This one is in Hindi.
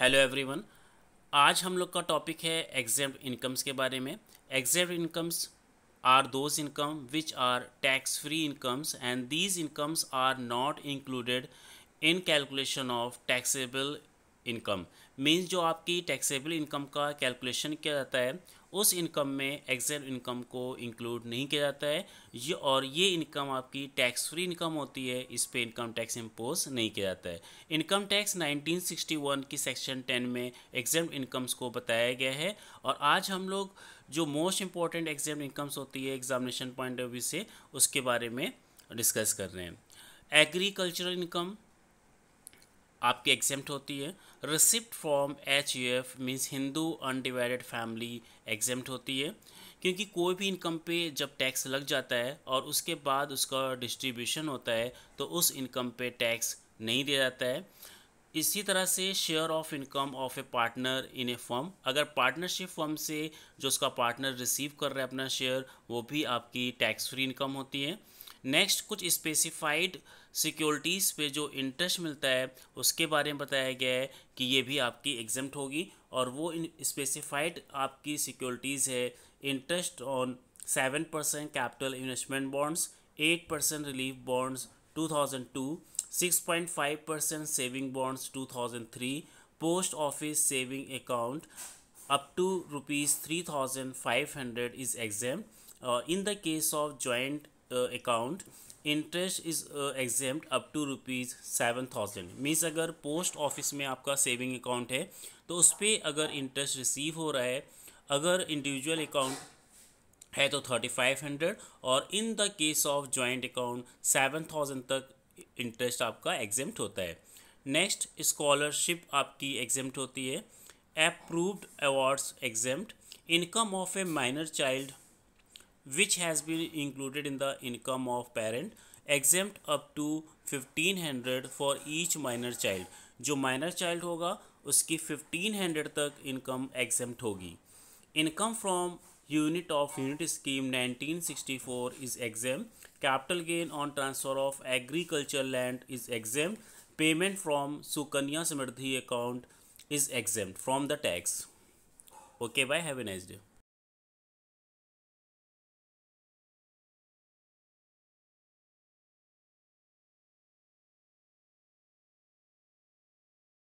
हेलो एवरीवन आज हम लोग का टॉपिक है एग्जैम इनकम्स के बारे में exempt incomes are those income which are tax free incomes and these incomes are not included in calculation of taxable income means जो आपकी टैक्सेबल इनकम का कैलकुलेशन किया जाता है उस इनकम में एक्सेल इनकम को इंक्लूड नहीं किया जाता है ये और ये इनकम आपकी टैक्स फ्री इनकम होती है इस पर इनकम टैक्स इम्पोज नहीं किया जाता है इनकम टैक्स 1961 की सेक्शन 10 में एग्जाम इनकम्स को बताया गया है और आज हम लोग जो मोस्ट इंपॉर्टेंट एग्जाम इनकम्स होती है एग्जामिनेशन पॉइंट ऑफ व्यू से उसके बारे में डिस्कस कर रहे हैं एग्रीकल्चरल इनकम आपकी एग्जेम्ट होती है receipt from H U F means Hindu undivided family exempt होती है क्योंकि कोई भी इनकम पे जब टैक्स लग जाता है और उसके बाद उसका डिस्ट्रीब्यूशन होता है तो उस इनकम पे टैक्स नहीं दिया जाता है इसी तरह से share of income of a partner in a firm अगर पार्टनरशिप फर्म से जो उसका पार्टनर रिसीव कर रहा है अपना शेयर वो भी आपकी टैक्स फ्री इनकम होती है नेक्स्ट कुछ स्पेसिफाइड सिक्योरिटीज़ पे जो इंटरेस्ट मिलता है उसके बारे में बताया गया है कि ये भी आपकी एग्जाम होगी और वो इन स्पेसिफाइड आपकी सिक्योरिटीज़ है interest on seven percent capital investment bonds eight percent relief bonds two thousand two six point five percent saving bonds two thousand three post office saving account up to rupees three thousand five hundred is exempt in the case of joint uh, account interest is exempt up to rupees seven thousand means अगर पोस्ट ऑफिस में आपका सेविंग अकाउंट है तो उस पर अगर इंटरेस्ट रिसीव हो रहा है अगर इंडिविजुअल अकाउंट है तो थर्टी फाइव हंड्रेड और in the case of joint account seven thousand तक इंटरेस्ट आपका एग्जेम्प्ट होता है नेक्स्ट स्कॉलरशिप आपकी एग्जेम्प्ट होती है approved awards exempt income of a minor child which has been included in the income of parent exempt up to 1500 for each minor child जो minor child होगा उसकी 1500 तक income exempt होगी income from unit of unit scheme 1964 is exempt capital gain on transfer of agricultural land is exempt payment from sukanya samriddhi account is exempt from the tax okay bye have a nice day